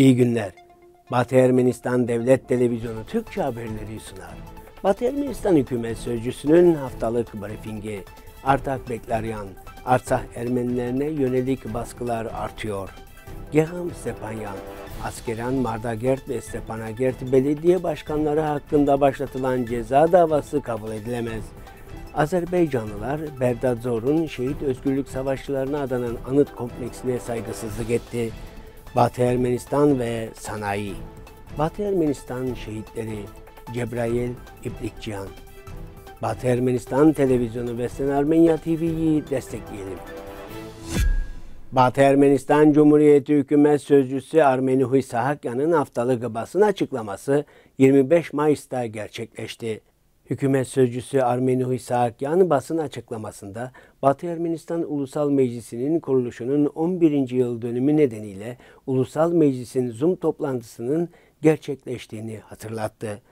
İyi günler. Batı Ermenistan Devlet Televizyonu Türkçe haberleri sunar. Batı Ermenistan Hükümet Sözcüsü'nün haftalık briefingi Artak Beklaryan, Artsah Ermenilerine yönelik baskılar artıyor. Geham Stepanyan, Askeran Mardagert ve Stepanagert belediye başkanları hakkında başlatılan ceza davası kabul edilemez. Azerbaycanlılar Berdadzor'un şehit özgürlük savaşçılarına adanan anıt kompleksine saygısızlık etti. Batı Ermenistan ve Sanayi Batı Ermenistan Şehitleri Cebrail İplikçihan Batı Ermenistan Televizyonu ve Sen Armenya TV'yi destekleyelim. Batı Ermenistan Cumhuriyeti Hükümet Sözcüsü Armeni Huysahakyan'ın haftalık basın açıklaması 25 Mayıs'ta gerçekleşti. Hükümet sözcüsü Armeni Hisakyan basın açıklamasında Batı Ermenistan Ulusal Meclisi'nin kuruluşunun 11. yıl dönümü nedeniyle Ulusal Meclis'in Zoom toplantısının gerçekleştiğini hatırlattı.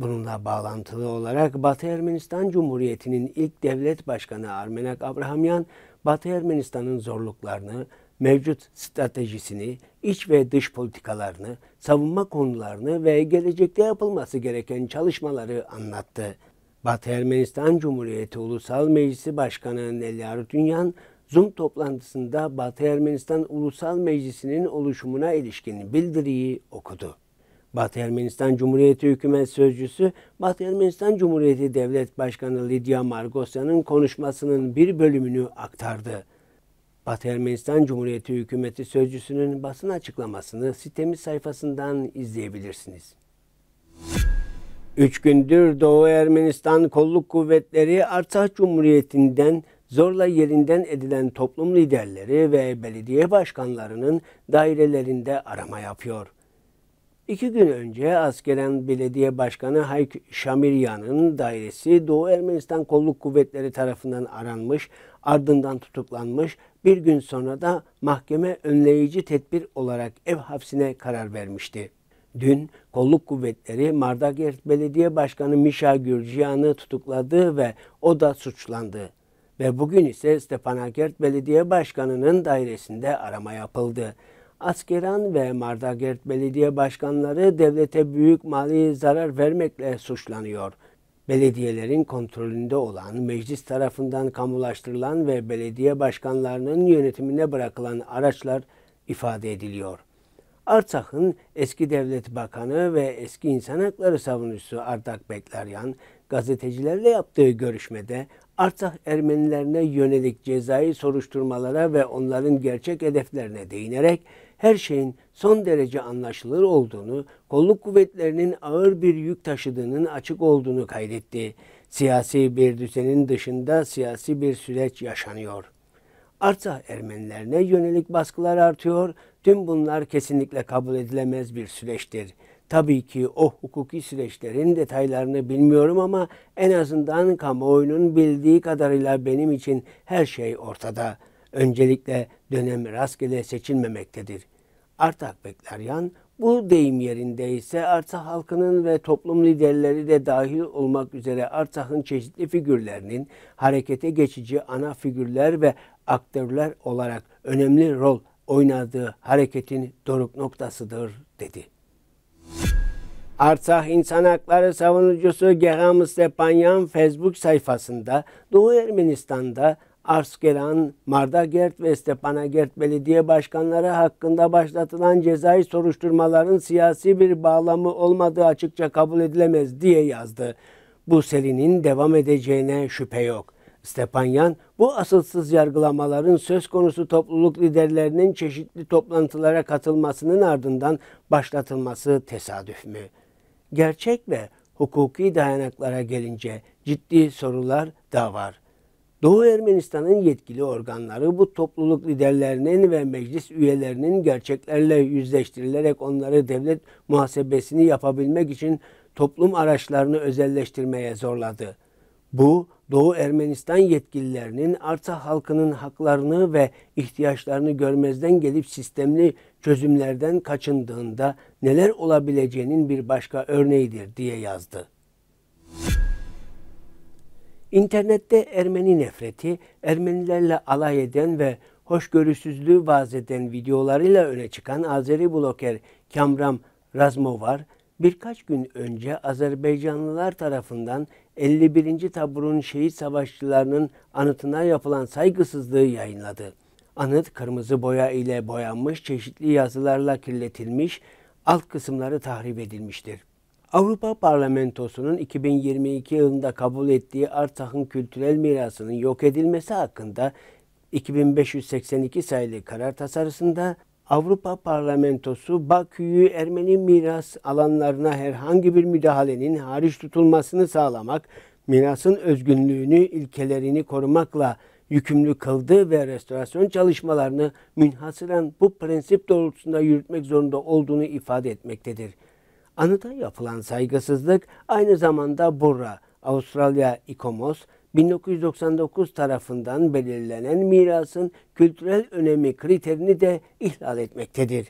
Bununla bağlantılı olarak Batı Ermenistan Cumhuriyeti'nin ilk devlet başkanı Armenak Abrahamyan, Batı Ermenistan'ın zorluklarını, mevcut stratejisini, iç ve dış politikalarını, savunma konularını ve gelecekte yapılması gereken çalışmaları anlattı. Batı Ermenistan Cumhuriyeti Ulusal Meclisi Başkanı Nelly Arutünyan, Zoom toplantısında Batı Ermenistan Ulusal Meclisi'nin oluşumuna ilişkin bildiriyi okudu. Batı Ermenistan Cumhuriyeti Hükümet Sözcüsü, Batı Ermenistan Cumhuriyeti Devlet Başkanı Lidya Margosyan'ın konuşmasının bir bölümünü aktardı. Batı Ermenistan Cumhuriyeti Hükümeti Sözcüsü'nün basın açıklamasını sitemiz sayfasından izleyebilirsiniz. Üç gündür Doğu Ermenistan kolluk kuvvetleri Artsakh Cumhuriyeti'nden zorla yerinden edilen toplum liderleri ve belediye başkanlarının dairelerinde arama yapıyor. İki gün önce askeren belediye başkanı Hayk Şamirya'nın dairesi Doğu Ermenistan Kolluk Kuvvetleri tarafından aranmış, ardından tutuklanmış, bir gün sonra da mahkeme önleyici tedbir olarak ev hapsine karar vermişti. Dün kolluk kuvvetleri Mardagert Belediye Başkanı Mişa Gürciyan'ı tutukladı ve o da suçlandı. Ve bugün ise Stepanakert Belediye Başkanı'nın dairesinde arama yapıldı. Askeran ve Mardagert belediye başkanları devlete büyük mali zarar vermekle suçlanıyor. Belediyelerin kontrolünde olan, meclis tarafından kamulaştırılan ve belediye başkanlarının yönetimine bırakılan araçlar ifade ediliyor. Artsak'ın eski devlet bakanı ve eski insan hakları savunucusu Ardak Beklaryan, gazetecilerle yaptığı görüşmede Artsak Ermenilerine yönelik cezai soruşturmalara ve onların gerçek hedeflerine değinerek her şeyin son derece anlaşılır olduğunu, kolluk kuvvetlerinin ağır bir yük taşıdığının açık olduğunu kaydetti. Siyasi bir düzenin dışında siyasi bir süreç yaşanıyor. Arsa Ermenilerine yönelik baskılar artıyor. Tüm bunlar kesinlikle kabul edilemez bir süreçtir. Tabii ki o hukuki süreçlerin detaylarını bilmiyorum ama en azından kamuoyunun bildiği kadarıyla benim için her şey ortada.'' öncelikle dönemi rastgele seçilmemektedir. Artak Bekleryan bu deyim yerinde ise Artsakh halkının ve toplum liderleri de dahil olmak üzere Artsakh'ın çeşitli figürlerinin harekete geçici ana figürler ve aktörler olarak önemli rol oynadığı hareketin doruk noktasıdır dedi. Artsakh İnsan Hakları Savunucusu Geham Stepanyan Facebook sayfasında Doğu Ermenistan'da Arskelan, Mardagert ve Stepanagert belediye başkanları hakkında başlatılan cezai soruşturmaların siyasi bir bağlamı olmadığı açıkça kabul edilemez diye yazdı. Bu serinin devam edeceğine şüphe yok. Stepanyan bu asılsız yargılamaların söz konusu topluluk liderlerinin çeşitli toplantılara katılmasının ardından başlatılması tesadüf mü? Gerçek ve hukuki dayanaklara gelince ciddi sorular da var. Doğu Ermenistan'ın yetkili organları bu topluluk liderlerinin ve meclis üyelerinin gerçeklerle yüzleştirilerek onları devlet muhasebesini yapabilmek için toplum araçlarını özelleştirmeye zorladı. Bu, Doğu Ermenistan yetkililerinin Arsa halkının haklarını ve ihtiyaçlarını görmezden gelip sistemli çözümlerden kaçındığında neler olabileceğinin bir başka örneğidir diye yazdı. İnternette Ermeni nefreti, Ermenilerle alay eden ve hoşgörüsüzlüğü vaz eden videolarıyla öne çıkan Azeri bloker Kamram Razmovar, birkaç gün önce Azerbaycanlılar tarafından 51. Tabur'un şehit savaşçılarının anıtına yapılan saygısızlığı yayınladı. Anıt kırmızı boya ile boyanmış, çeşitli yazılarla kirletilmiş, alt kısımları tahrip edilmiştir. Avrupa Parlamentosu'nun 2022 yılında kabul ettiği Artah'ın kültürel mirasının yok edilmesi hakkında 2582 sayılı karar tasarısında Avrupa Parlamentosu Bakü'yü Ermeni miras alanlarına herhangi bir müdahalenin hariç tutulmasını sağlamak, mirasın özgünlüğünü, ilkelerini korumakla yükümlü kıldı ve restorasyon çalışmalarını münhasıran bu prensip doğrultusunda yürütmek zorunda olduğunu ifade etmektedir. Anıta yapılan saygısızlık aynı zamanda Burra, Avustralya İkomos, 1999 tarafından belirlenen mirasın kültürel önemi kriterini de ihlal etmektedir.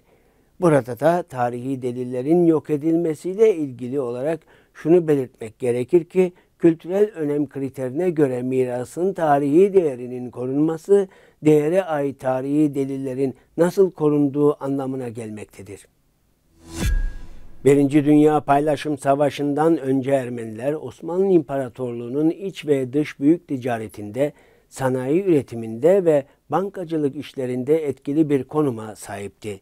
Burada da tarihi delillerin yok edilmesiyle ilgili olarak şunu belirtmek gerekir ki kültürel önem kriterine göre mirasın tarihi değerinin korunması, değere ait tarihi delillerin nasıl korunduğu anlamına gelmektedir. Birinci Dünya Paylaşım Savaşı'ndan önce Ermeniler Osmanlı İmparatorluğu'nun iç ve dış büyük ticaretinde, sanayi üretiminde ve bankacılık işlerinde etkili bir konuma sahipti.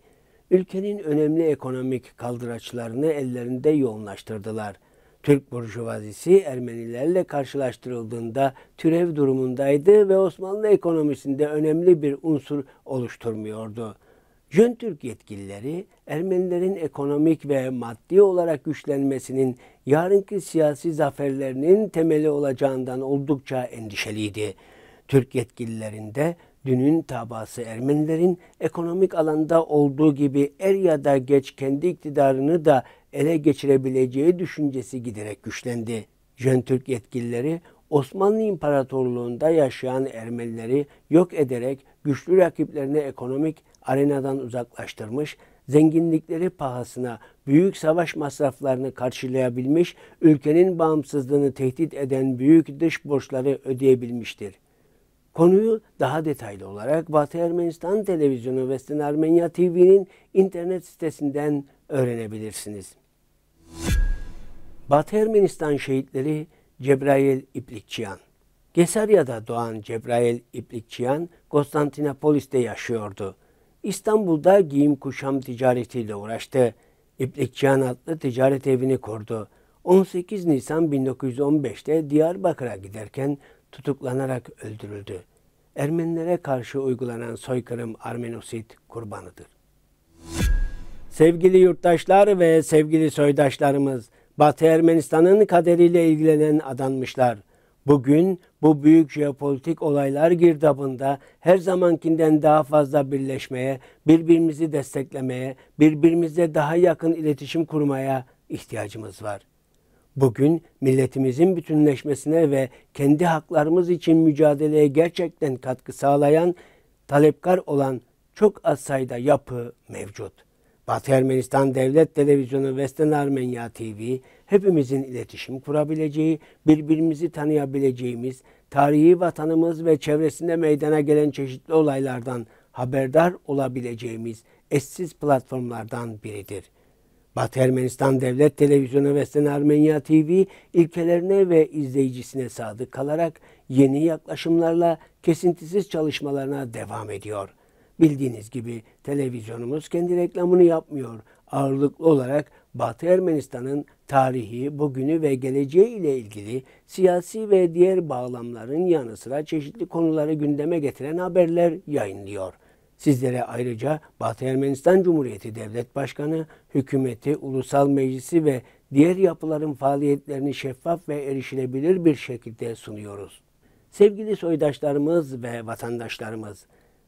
Ülkenin önemli ekonomik kaldıraçlarını ellerinde yoğunlaştırdılar. Türk burjuvazisi Ermenilerle karşılaştırıldığında türev durumundaydı ve Osmanlı ekonomisinde önemli bir unsur oluşturmuyordu. Jön Türk yetkilileri Ermenilerin ekonomik ve maddi olarak güçlenmesinin yarınki siyasi zaferlerinin temeli olacağından oldukça endişeliydi. Türk yetkililerinde dünün tabası Ermenilerin ekonomik alanda olduğu gibi er ya da geç kendi iktidarını da ele geçirebileceği düşüncesi giderek güçlendi. Jön Türk yetkilileri Osmanlı İmparatorluğu'nda yaşayan Ermenileri yok ederek güçlü rakiplerine ekonomik arenadan uzaklaştırmış, zenginlikleri pahasına büyük savaş masraflarını karşılayabilmiş, ülkenin bağımsızlığını tehdit eden büyük dış borçları ödeyebilmiştir. Konuyu daha detaylı olarak Batı Ermenistan Televizyonu Western Armenia TV'nin internet sitesinden öğrenebilirsiniz. Batı Ermenistan şehitleri Cebrail İplikçiyan Gesarya'da doğan Cebrail İplikçiyan Konstantinopolis'te yaşıyordu. İstanbul'da giyim kuşam ticaretiyle uğraştı. İplikçihan adlı ticaret evini kurdu. 18 Nisan 1915'te Diyarbakır'a giderken tutuklanarak öldürüldü. Ermenilere karşı uygulanan soykırım Armenosit kurbanıdır. Sevgili yurttaşlar ve sevgili soydaşlarımız, Batı Ermenistan'ın kaderiyle ilgilenen adanmışlar. Bugün bu büyük jeopolitik olaylar girdabında her zamankinden daha fazla birleşmeye, birbirimizi desteklemeye, birbirimizle daha yakın iletişim kurmaya ihtiyacımız var. Bugün milletimizin bütünleşmesine ve kendi haklarımız için mücadeleye gerçekten katkı sağlayan, talepkar olan çok az sayıda yapı mevcut.'' Batı Ermenistan Devlet Televizyonu Western Armenia TV hepimizin iletişim kurabileceği, birbirimizi tanıyabileceğimiz, tarihi vatanımız ve çevresinde meydana gelen çeşitli olaylardan haberdar olabileceğimiz eşsiz platformlardan biridir. Batı Ermenistan Devlet Televizyonu Western Armenia TV ilkelerine ve izleyicisine sadık kalarak yeni yaklaşımlarla kesintisiz çalışmalarına devam ediyor.'' Bildiğiniz gibi televizyonumuz kendi reklamını yapmıyor. Ağırlıklı olarak Batı Ermenistan'ın tarihi, bugünü ve geleceği ile ilgili siyasi ve diğer bağlamların yanı sıra çeşitli konuları gündeme getiren haberler yayınlıyor. Sizlere ayrıca Batı Ermenistan Cumhuriyeti Devlet Başkanı, hükümeti, ulusal meclisi ve diğer yapıların faaliyetlerini şeffaf ve erişilebilir bir şekilde sunuyoruz. Sevgili soydaşlarımız ve vatandaşlarımız,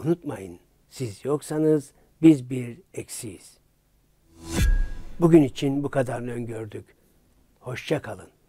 unutmayın, siz yoksanız biz bir eksiyiz. Bugün için bu kadarını öngördük. Hoşça kalın.